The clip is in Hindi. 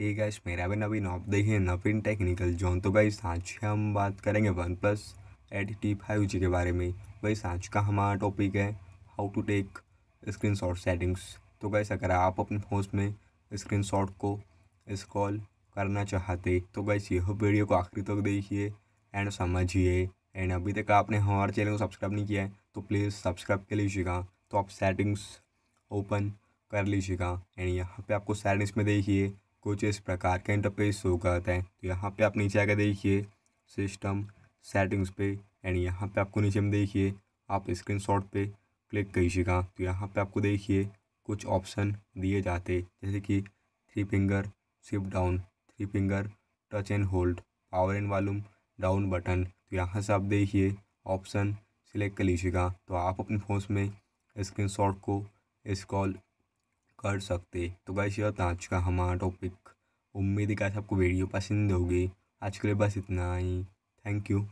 ये गाइस मेरा भी नवीन आप देखिए नवीन टेक्निकल जोन तो भाई आज हम बात करेंगे OnePlus eight T five G के बारे में भाई आज का हमारा टॉपिक है how to take screenshot settings तो गाइस अगर आप अपने फोन में स्क्रीन शॉट को स्क्रॉल करना चाहते तो गाइस यह वीडियो को आखिरी तक देखिए एंड समझिए एंड अभी तक आपने हमारे चैनल को सब्सक्राइब नहीं किया है तो प्लीज़ सब्सक्राइब कर लीजिएगा तो आप सेटिंग्स ओपन कर लीजिएगा एंड यहाँ पे आपको सेटिंग्स में देखिए कुछ इस प्रकार का इंटरफेस शो करता है तो यहाँ पे आप नीचे आकर देखिए सिस्टम सेटिंग्स पे एंड यहाँ पे आपको नीचे में देखिए आप स्क्रीन शॉट पर क्लिक कीजिएगा तो यहाँ पे आपको देखिए कुछ ऑप्शन दिए जाते जैसे कि three finger swipe down three finger touch and hold power and volume down button तो यहाँ से आप देखिए ऑप्शन सिलेक्ट कर लीजिएगा तो आप अपने फ़ोन में स्क्रीनशॉट को स्क्रॉल कर सकते तो गाइस यह था आज का हमारा टॉपिक उम्मीद है गाइस आपको वीडियो पसंद होगी आज के लिए बस इतना ही थैंक यू